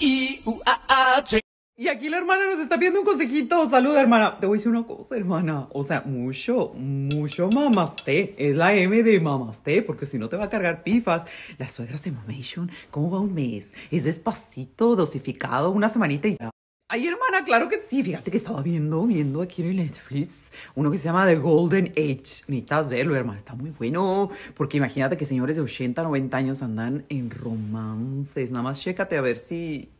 y aquí la hermana nos está pidiendo un consejito. Saluda, hermana. Te voy a decir una cosa, hermana. O sea, mucho, mucho mamaste. Es la M de mamaste, porque si no te va a cargar pifas. Las suegra se mamation. ¿Cómo va un mes? Es despacito, dosificado, una semanita y ya. Ay, hermana, claro que sí. Fíjate que estaba viendo, viendo aquí en el Netflix uno que se llama The Golden Age. Necesitas verlo, hermana. Está muy bueno. Porque imagínate que señores de 80, 90 años andan en romances. Nada más chécate a ver si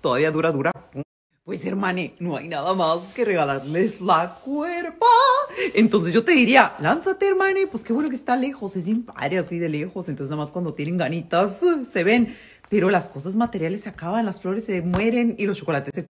todavía dura, dura. Pues, hermane, no hay nada más que regalarles la cuerpa. Entonces yo te diría, lánzate, hermane. Pues qué bueno que está lejos. Es impare así de lejos. Entonces nada más cuando tienen ganitas se ven. Pero las cosas materiales se acaban, las flores se mueren y los chocolates se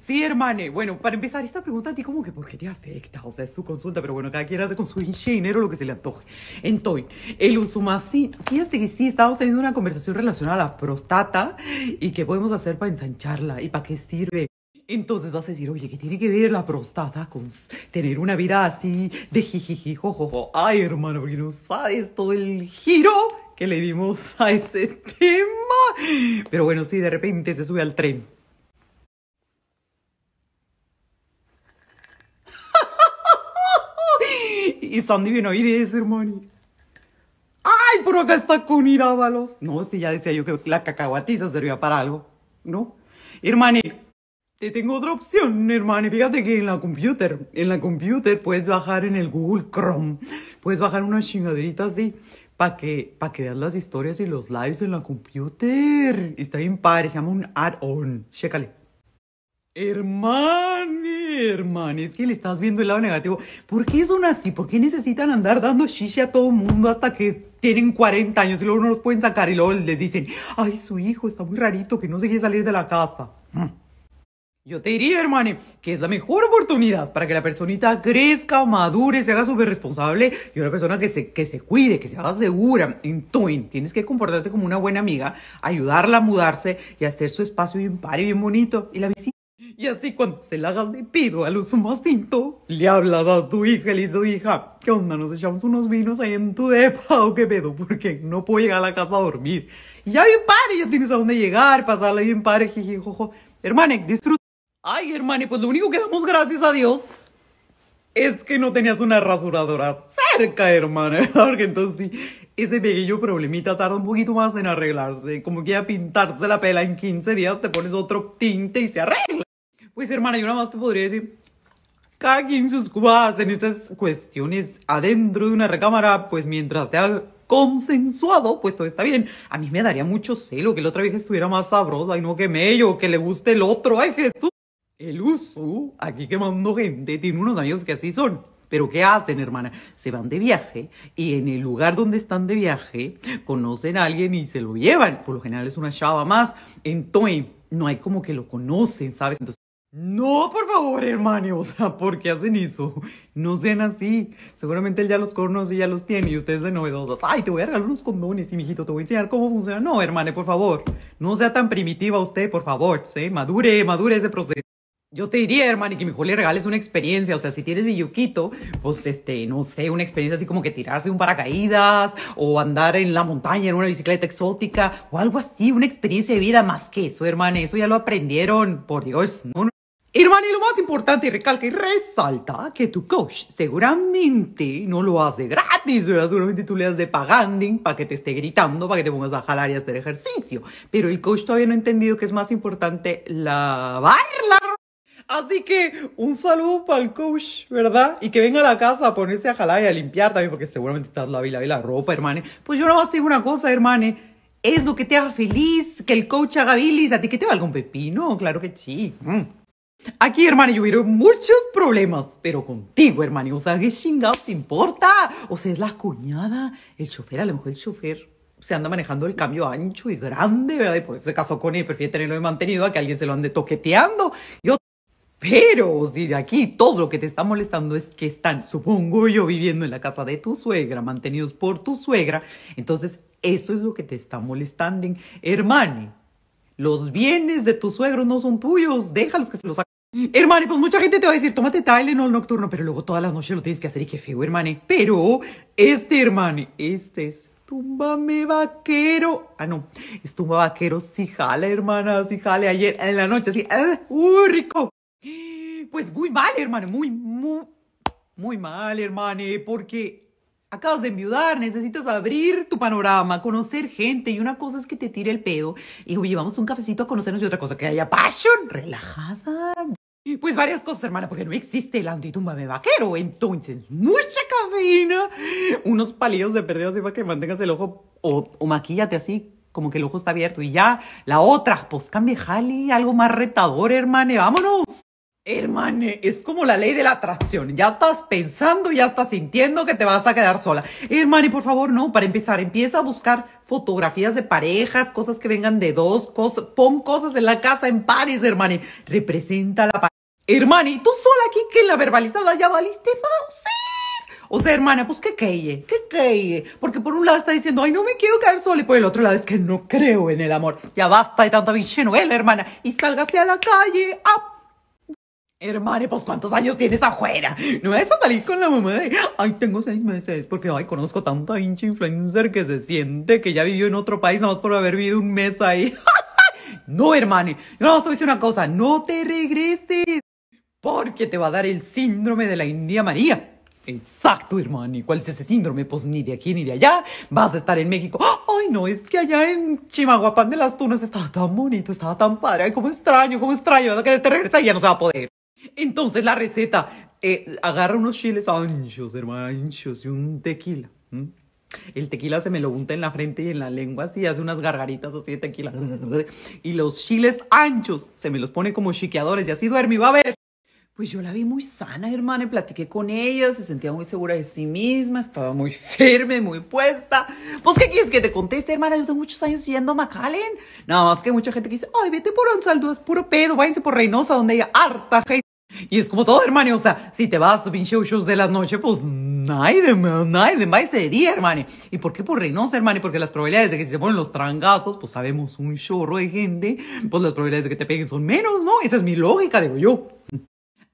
Sí, hermane. Bueno, para empezar, esta pregunta a ti como que ¿por qué te afecta? O sea, es tu consulta, pero bueno, cada quien hace con su dinero lo que se le antoje. Entonces, el usumacito. Fíjate que sí, estábamos teniendo una conversación relacionada a la prostata y qué podemos hacer para ensancharla y para qué sirve. Entonces vas a decir, oye, ¿qué tiene que ver la prostata con tener una vida así de jijiji, Ay, hermano, porque no sabes todo el giro que le dimos a ese tema. Pero bueno, sí, de repente se sube al tren. y Sandy vino hermano, ay, pero acá está con Irábalos. No, si ya decía yo que la cacahuatiza servía para algo, ¿no? Hermano, te tengo otra opción, hermano. Fíjate que en la computer, en la computer puedes bajar en el Google Chrome, puedes bajar una chingadrita así para que, para que veas las historias y los lives en la computer. Está bien padre, se llama un add-on. Chécale. Hermano Hermane, es que le estás viendo el lado negativo. ¿Por qué son así? ¿Por qué necesitan andar dando shishi a todo el mundo hasta que tienen 40 años y luego no los pueden sacar y luego les dicen, ay, su hijo está muy rarito, que no se quiere salir de la casa? Mm. Yo te diría, hermano, que es la mejor oportunidad para que la personita crezca, madure, se haga súper responsable y una persona que se, que se cuide, que se haga segura. Entonces, tienes que comportarte como una buena amiga, ayudarla a mudarse y hacer su espacio bien y bien bonito. Y la visita. Y así cuando se la hagas de pido al uso más tinto, le hablas a tu hija y le hija, ¿qué onda? Nos echamos unos vinos ahí en tu depa o qué pedo, porque no puedo llegar a la casa a dormir. Y ya bien padre, ya tienes a dónde llegar, pasarla bien padre, jiji, Hermane, disfruta. Ay, hermane, pues lo único que damos gracias a Dios es que no tenías una rasuradora cerca, hermana, porque entonces sí, ese pequeño problemita tarda un poquito más en arreglarse, como que ya pintarse la pela en 15 días te pones otro tinte y se arregla. Pues hermana, yo nada más te podría decir, cada quien sus cubas en estas cuestiones adentro de una recámara, pues mientras te ha consensuado, pues todo está bien. A mí me daría mucho celo que la otra vieja estuviera más sabrosa y no que yo, que le guste el otro. ¡Ay, Jesús! El uso, aquí quemando gente, tiene unos amigos que así son. Pero ¿qué hacen, hermana? Se van de viaje y en el lugar donde están de viaje conocen a alguien y se lo llevan. Por lo general es una chava más. Entonces, no hay como que lo conocen, ¿sabes? Entonces, no, por favor, hermano, o sea, ¿por qué hacen eso? No sean así. Seguramente él ya los conoce y ya los tiene y ustedes de novedad, Ay, te voy a regalar unos condones y mijito, te voy a enseñar cómo funciona. No, hermano, por favor. No sea tan primitiva usted, por favor, ¿sí? Madure, madure ese proceso. Yo te diría, hermano, que mejor le regales una experiencia. O sea, si tienes billuquito, pues este, no sé, una experiencia así como que tirarse un paracaídas o andar en la montaña en una bicicleta exótica o algo así, una experiencia de vida más que eso, hermano. Eso ya lo aprendieron, por Dios. no. Hermana, y lo más importante, y recalca y resalta que tu coach seguramente no lo hace gratis, ¿verdad? Seguramente tú le das de paganding para que te esté gritando, para que te pongas a jalar y a hacer ejercicio. Pero el coach todavía no ha entendido que es más importante la bailar Así que un saludo para el coach, ¿verdad? Y que venga a la casa a ponerse a jalar y a limpiar también, porque seguramente estás lavando la, la ropa, hermane. Pues yo nada más te digo una cosa, hermane. Es lo que te haga feliz, que el coach haga bilis. ¿A ti qué te valga un pepino? Claro que sí. Mm. Aquí, hermano, yo hubiera muchos problemas, pero contigo, hermano, o sea, ¿qué chingado te importa? O sea, es la cuñada, el chofer, a lo mejor el chofer se anda manejando el cambio ancho y grande, ¿verdad? Y por eso se casó con él, prefiere tenerlo mantenido a que alguien se lo ande toqueteando. Yo pero si de aquí todo lo que te está molestando es que están, supongo yo, viviendo en la casa de tu suegra, mantenidos por tu suegra, entonces eso es lo que te está molestando. hermano. los bienes de tu suegro no son tuyos, déjalos que se los Hermane, pues mucha gente te va a decir, tómate Tylenol nocturno, pero luego todas las noches lo tienes que hacer y qué feo, hermane. Pero este, hermane, este es Túmbame vaquero. Ah, no, es tumba vaquero. Sí, jale, hermana, sí, jale ayer en la noche, así, ah, ¡uh, rico! Pues muy mal, hermano, muy, muy, muy mal, hermano, porque acabas de enviudar, necesitas abrir tu panorama, conocer gente, y una cosa es que te tire el pedo, y llevamos un cafecito a conocernos, y otra cosa que haya pasión, relajada, pues varias cosas, hermana, porque no existe el de vaquero. Entonces, mucha cafeína, unos palillos de perdidos así para que mantengas el ojo o, o maquillate así, como que el ojo está abierto. Y ya, la otra, pues cambie jali, algo más retador, hermane, vámonos. Hermane, es como la ley de la atracción. Ya estás pensando, ya estás sintiendo que te vas a quedar sola. Hermane, por favor, no, para empezar, empieza a buscar fotografías de parejas, cosas que vengan de dos, pon cosas en la casa en pares, hermane. Representa la pareja Hermani, y tú sola aquí que la verbalizada ya valiste Mauser. O sea, hermana, pues que queye, que queye. Porque por un lado está diciendo, ay, no me quiero caer sola. Y por el otro lado es que no creo en el amor. Ya basta de tanta pinche novela, hermana. Y sálgase a la calle a Hermane, pues ¿cuántos años tienes afuera? No vas a salir con la mamá de, ay, tengo seis meses, porque, ay, conozco tanta hincha influencer que se siente que ya vivió en otro país nada más por haber vivido un mes ahí. no, hermane, No nada a decir una cosa, no te regreses porque te va a dar el síndrome de la India María. Exacto, hermano. ¿Y cuál es ese síndrome? Pues ni de aquí ni de allá. Vas a estar en México. Ay, no, es que allá en Chimaguapán de las Tunas estaba tan bonito, estaba tan padre. Ay, cómo extraño, cómo extraño. a querer regresar y ya no se va a poder. Entonces la receta, eh, agarra unos chiles anchos, hermano, anchos y un tequila. El tequila se me lo unta en la frente y en la lengua, así hace unas gargaritas así de tequila. Y los chiles anchos se me los pone como chiqueadores y así duerme y va a ver. Pues yo la vi muy sana, hermana, y platiqué con ella, se sentía muy segura de sí misma, estaba muy firme, muy puesta. Pues, ¿qué quieres que te conteste, hermana? Yo tengo muchos años yendo a McAllen. Nada más que mucha gente que dice, ay, vete por un saludo, es puro pedo, váyanse por Reynosa, donde hay harta gente. Y es como todo, hermano, o sea, si te vas a pinche shows de la noche, pues nadie, nadie, váyanse de día, hermana. ¿Y por qué por Reynosa, hermana? Porque las probabilidades de que se ponen los trangazos, pues sabemos un chorro de gente, pues las probabilidades de que te peguen son menos, ¿no? Esa es mi lógica, digo yo.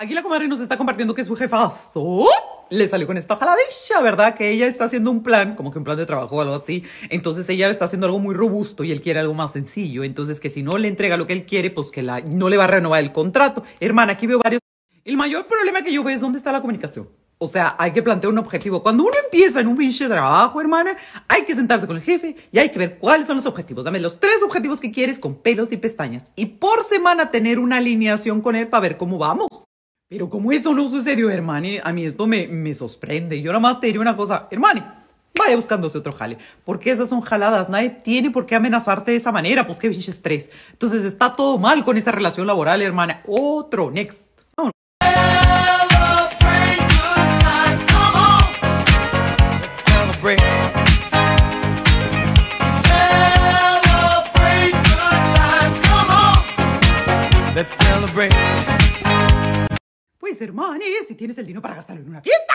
Aquí la comadre nos está compartiendo que su jefazo le salió con esta jaladilla, ¿verdad? Que ella está haciendo un plan, como que un plan de trabajo o algo así. Entonces ella está haciendo algo muy robusto y él quiere algo más sencillo. Entonces que si no le entrega lo que él quiere, pues que la, no le va a renovar el contrato. Hermana, aquí veo varios. El mayor problema que yo veo es dónde está la comunicación. O sea, hay que plantear un objetivo. Cuando uno empieza en un pinche trabajo, hermana, hay que sentarse con el jefe y hay que ver cuáles son los objetivos. Dame los tres objetivos que quieres con pelos y pestañas. Y por semana tener una alineación con él para ver cómo vamos. Pero como eso no sucedió, hermano, a mí esto me, me sorprende. Yo nada más te diré una cosa, hermana vaya buscándose otro jale. Porque esas son jaladas. Nadie tiene por qué amenazarte de esa manera. Pues qué pinche estrés. Entonces está todo mal con esa relación laboral, hermana. Otro, next. hermane, si tienes el dinero para gastarlo en una fiesta,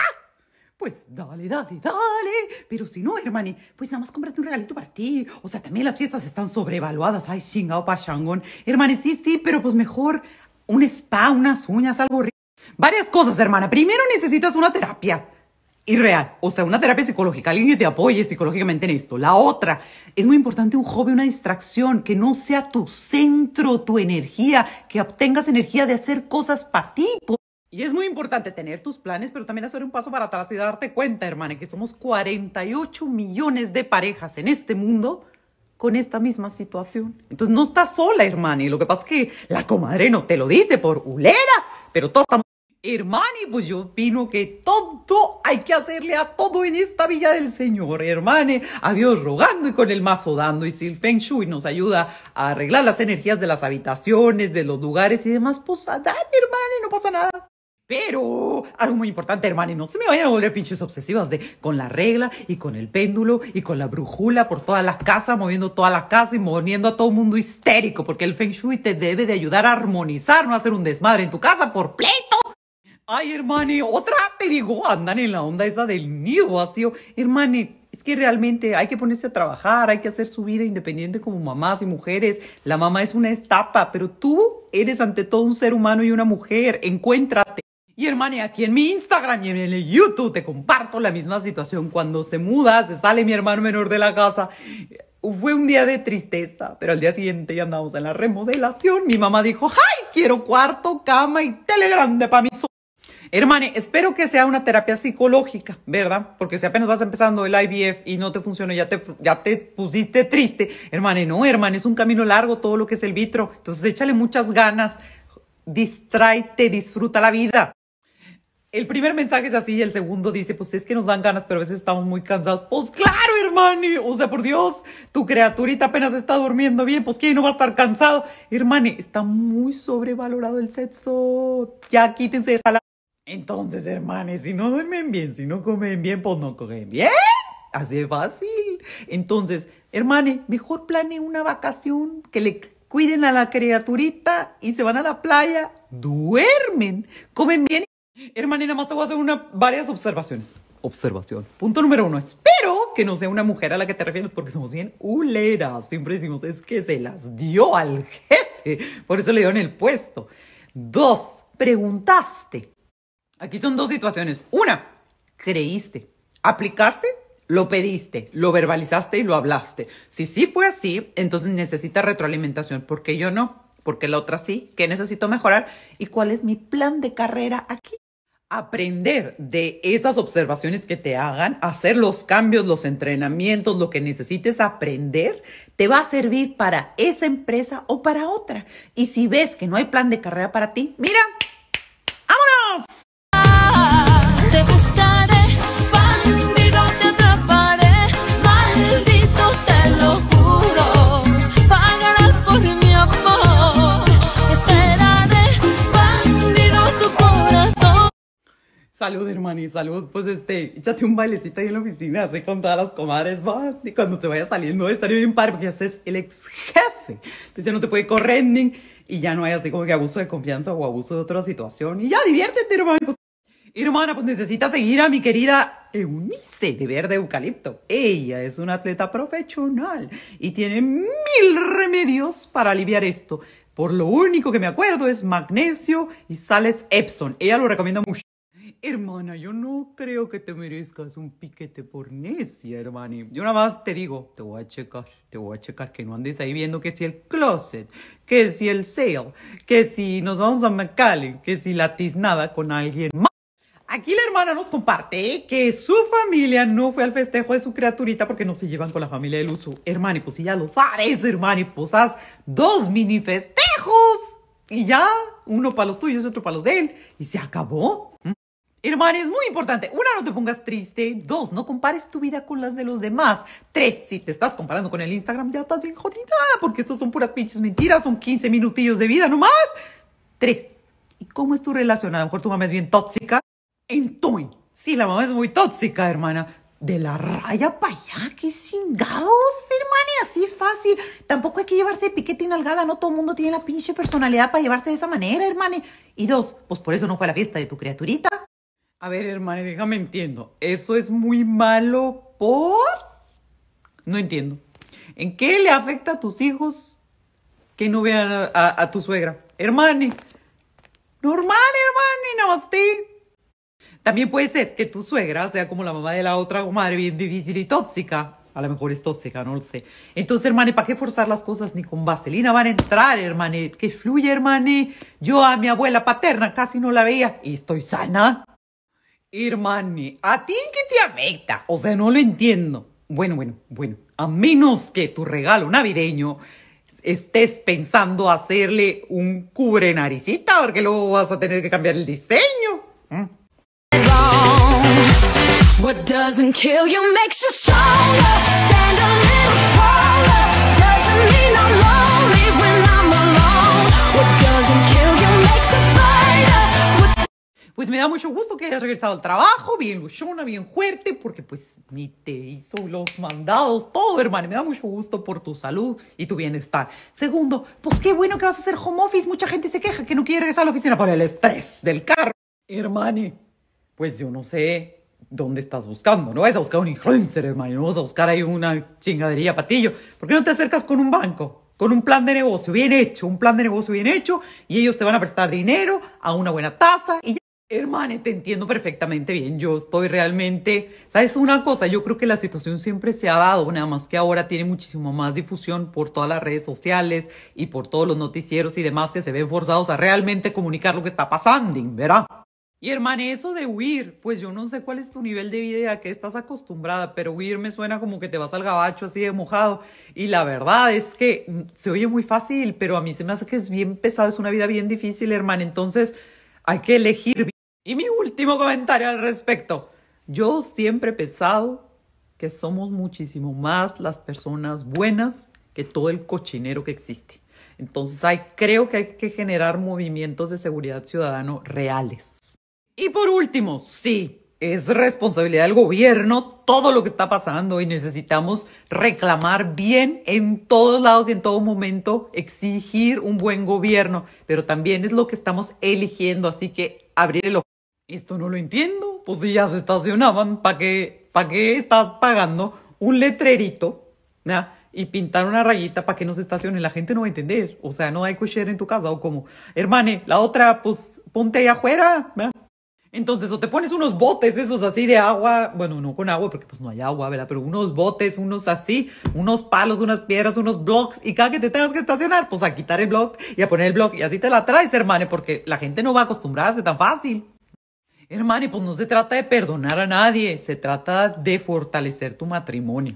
pues dale, dale, dale. Pero si no, hermane, pues nada más cómprate un regalito para ti. O sea, también las fiestas están sobrevaluadas. Ay, chingao pa' shangon. Hermane, sí, sí, pero pues mejor un spa, unas uñas, algo rico. Varias cosas, hermana. Primero necesitas una terapia irreal, o sea, una terapia psicológica, alguien que te apoye psicológicamente en esto. La otra, es muy importante un hobby, una distracción, que no sea tu centro, tu energía, que obtengas energía de hacer cosas para ti. Pues. Y es muy importante tener tus planes, pero también hacer un paso para atrás y darte cuenta, hermana, que somos 48 millones de parejas en este mundo con esta misma situación. Entonces no estás sola, hermana, y lo que pasa es que la comadre no te lo dice por ulera, pero todos estamos... Hermana, pues yo opino que todo hay que hacerle a todo en esta villa del Señor, hermane. A Dios rogando y con el mazo dando. Y si el Feng Shui nos ayuda a arreglar las energías de las habitaciones, de los lugares y demás, pues a dar, hermane, no pasa nada. Pero algo muy importante, hermano, no se me vayan a volver pinches obsesivas de con la regla y con el péndulo y con la brújula por toda la casa, moviendo toda la casa y moviendo a todo mundo histérico, porque el Feng Shui te debe de ayudar a armonizar, no a hacer un desmadre en tu casa por pleito. Ay, hermano, otra te digo, andan en la onda esa del nido vacío. Hermano, es que realmente hay que ponerse a trabajar, hay que hacer su vida independiente como mamás y mujeres. La mamá es una estapa, pero tú eres ante todo un ser humano y una mujer. Encuéntrate. Y hermana, aquí en mi Instagram y en el YouTube te comparto la misma situación. Cuando se muda, se sale mi hermano menor de la casa. Eh, fue un día de tristeza, pero al día siguiente ya andamos en la remodelación. Mi mamá dijo, ¡ay, quiero cuarto, cama y tele grande para mi Hermane, espero que sea una terapia psicológica, ¿verdad? Porque si apenas vas empezando el IVF y no te funciona, ya te, ya te pusiste triste. Hermane, no, hermane, es un camino largo todo lo que es el vitro. Entonces échale muchas ganas, distráete, disfruta la vida el primer mensaje es así y el segundo dice, pues es que nos dan ganas, pero a veces estamos muy cansados. Pues claro, hermani, o sea, por Dios, tu criaturita apenas está durmiendo bien, pues ¿quién no va a estar cansado? hermane está muy sobrevalorado el sexo. Ya quítense de jalar. Entonces, hermane si no duermen bien, si no comen bien, pues no comen bien. Así de fácil. Entonces, hermane, mejor planee una vacación que le cuiden a la criaturita y se van a la playa, duermen, comen bien Hermana, nada más te voy a hacer varias observaciones. Observación. Punto número uno. Espero que no sea una mujer a la que te refieres porque somos bien huleras. Siempre decimos, es que se las dio al jefe. Por eso le dieron el puesto. Dos, preguntaste. Aquí son dos situaciones. Una, creíste. Aplicaste lo pediste, lo verbalizaste y lo hablaste. Si sí fue así, entonces necesita retroalimentación. porque yo no? porque la otra sí? ¿Qué necesito mejorar? ¿Y cuál es mi plan de carrera aquí? aprender de esas observaciones que te hagan, hacer los cambios, los entrenamientos, lo que necesites aprender, te va a servir para esa empresa o para otra. Y si ves que no hay plan de carrera para ti, mira, vámonos. salud, y salud. Pues este, échate un bailecito ahí en la oficina, así con todas las comadres, va. Y cuando te vayas saliendo, estaré bien padre, porque ya es el ex jefe. Entonces ya no te puede correr y ya no hay así como que abuso de confianza o abuso de otra situación. Y ya diviértete, hermano. Pues. hermana, pues necesitas seguir a mi querida Eunice de Verde Eucalipto. Ella es una atleta profesional y tiene mil remedios para aliviar esto. Por lo único que me acuerdo es magnesio y sales Epson. Ella lo recomienda mucho hermana, yo no creo que te merezcas un piquete por necia, hermani. Yo nada más te digo, te voy a checar, te voy a checar que no andes ahí viendo que si el closet, que si el sale, que si nos vamos a McAllen, que si la tiznada con alguien más. Aquí la hermana nos comparte que su familia no fue al festejo de su criaturita porque no se llevan con la familia del uso. Hermani, pues si ya lo sabes, hermani, pues haz dos mini festejos y ya, uno para los tuyos y otro para los de él. Y se acabó. ¿Mm? Hermane es muy importante. Una, no te pongas triste. Dos, no compares tu vida con las de los demás. Tres, si te estás comparando con el Instagram, ya estás bien jodida, porque estos son puras pinches mentiras, son 15 minutillos de vida nomás. Tres, ¿y cómo es tu relación? A lo mejor tu mamá es bien tóxica. en tu, sí, la mamá es muy tóxica, hermana, de la raya para allá, qué chingados, hermana, así fácil. Tampoco hay que llevarse piquete y nalgada, no todo el mundo tiene la pinche personalidad para llevarse de esa manera, hermana. Y dos, pues por eso no fue a la fiesta de tu criaturita a ver, hermane, déjame entiendo. ¿Eso es muy malo por...? No entiendo. ¿En qué le afecta a tus hijos que no vean a, tu suegra? Hermane, normal, hermane, namaste. También puede ser que tu suegra sea como la mamá de la otra madre bien difícil y tóxica. A lo mejor es tóxica, no lo sé. Entonces, hermane, ¿para qué forzar las cosas ni con vaselina? Van a entrar, hermane. Que fluye, hermane. Yo a mi abuela paterna casi no la veía y estoy sana. Irmani, ¿a ti qué te afecta? O sea, no lo entiendo. Bueno, bueno, bueno, a menos que tu regalo navideño estés pensando hacerle un cubre naricita, porque luego vas a tener que cambiar el diseño. ¿Mm? pues me da mucho gusto que hayas regresado al trabajo, bien luchona, bien fuerte, porque pues ni te hizo los mandados, todo, hermano. Me da mucho gusto por tu salud y tu bienestar. Segundo, pues qué bueno que vas a hacer home office. Mucha gente se queja que no quiere regresar a la oficina para el estrés del carro. Hermane, pues yo no sé, dónde estás buscando. No vas a buscar un influencer, hermano. No vas a buscar ahí una chingadería patillo. ¿Por qué no te acercas con un banco? Con un plan de negocio bien hecho, un plan de negocio bien hecho, y ellos te van a prestar dinero a una buena tasa y ya. Hermane, te entiendo perfectamente bien. Yo estoy realmente, sabes una cosa, yo creo que la situación siempre se ha dado, nada más que ahora tiene muchísimo más difusión por todas las redes sociales y por todos los noticieros y demás que se ven forzados a realmente comunicar lo que está pasando, ¿verdad? Y hermane, eso de huir, pues yo no sé cuál es tu nivel de vida a que estás acostumbrada, pero huir me suena como que te vas al gabacho así de mojado. Y la verdad es que mm, se oye muy fácil, pero a mí se me hace que es bien pesado, es una vida bien difícil, hermane. Entonces hay que elegir y mi último comentario al respecto. Yo siempre he pensado que somos muchísimo más las personas buenas que todo el cochinero que existe. Entonces hay, creo que hay que generar movimientos de seguridad ciudadano reales. Y por último, sí, es responsabilidad del gobierno todo lo que está pasando y necesitamos reclamar bien en todos lados y en todo momento, exigir un buen gobierno, pero también es lo que estamos eligiendo, así que abrir el ojo esto no lo entiendo. Pues si ya se estacionaban, ¿para qué, pa qué estás pagando un letrerito y pintar una rayita para que no se estacione? La gente no va a entender. O sea, no hay cocher en tu casa o como, hermane, la otra, pues ponte ahí afuera. Entonces, o te pones unos botes esos así de agua, bueno, no con agua porque pues no hay agua, ¿verdad? Pero unos botes, unos así, unos palos, unas piedras, unos blocks, y cada que te tengas que estacionar, pues a quitar el block y a poner el block, y así te la traes, hermane, porque la gente no va a acostumbrarse tan fácil. Hermano, pues no se trata de perdonar a nadie, se trata de fortalecer tu matrimonio.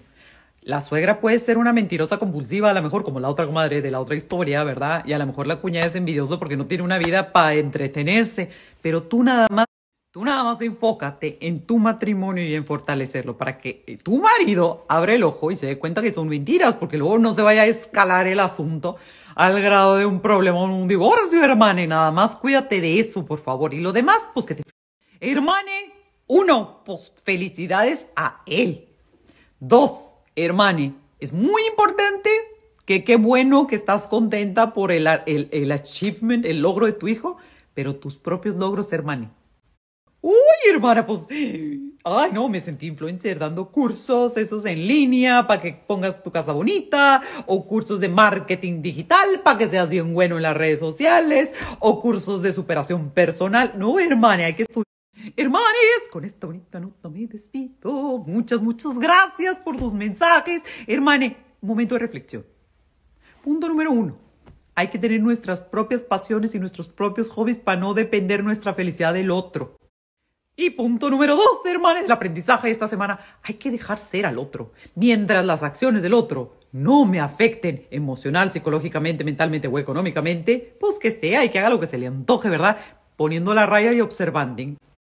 La suegra puede ser una mentirosa compulsiva, a lo mejor como la otra comadre de la otra historia, ¿verdad? Y a lo mejor la cuñada es envidiosa porque no tiene una vida para entretenerse, pero tú nada más Tú nada más enfócate en tu matrimonio y en fortalecerlo para que eh, tu marido abra el ojo y se dé cuenta que son mentiras, porque luego no se vaya a escalar el asunto al grado de un problema o un divorcio, hermano. Y nada más cuídate de eso, por favor. Y lo demás, pues que te Hermane, uno, pues felicidades a él. Dos, hermane, es muy importante que qué bueno que estás contenta por el, achievement, el logro de tu hijo, pero tus propios logros, hermane. Uy, hermana, pues, ay, no, me sentí influencer dando cursos, esos en línea, para que pongas tu casa bonita, o cursos de marketing digital, para que seas bien bueno en las redes sociales, o cursos de superación personal. No, hermane, hay que estudiar Hermanes, con esta bonita nota me despido. Muchas, muchas gracias por sus mensajes. Hermane, momento de reflexión. Punto número uno. Hay que tener nuestras propias pasiones y nuestros propios hobbies para no depender nuestra felicidad del otro. Y punto número dos, hermanes, el aprendizaje de esta semana. Hay que dejar ser al otro. Mientras las acciones del otro no me afecten emocional, psicológicamente, mentalmente o económicamente, pues que sea y que haga lo que se le antoje, ¿verdad? Poniendo la raya y observando.